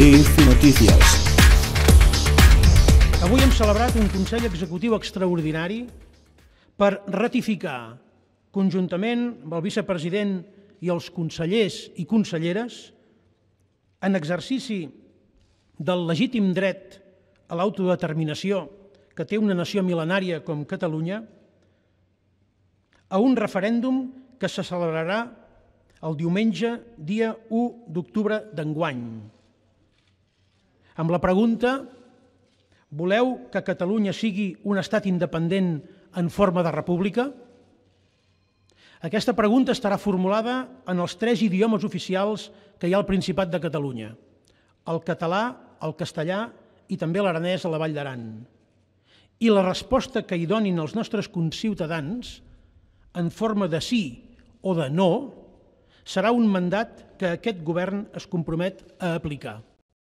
DIF Notícies. Avui hem celebrat un Consell Executiu extraordinari per ratificar, conjuntament amb el vicepresident i els consellers i conselleres, en exercici del legítim dret a l'autodeterminació que té una nació mil·lenària com Catalunya, a un referèndum que se celebrarà el diumenge dia 1 d'octubre d'enguany amb la pregunta voleu que Catalunya sigui un estat independent en forma de república? Aquesta pregunta estarà formulada en els tres idiomes oficials que hi ha al Principat de Catalunya, el català, el castellà i també l'aranès a la Vall d'Aran. I la resposta que hi donin els nostres conciutadans, en forma de sí o de no, serà un mandat que aquest govern es compromet a aplicar.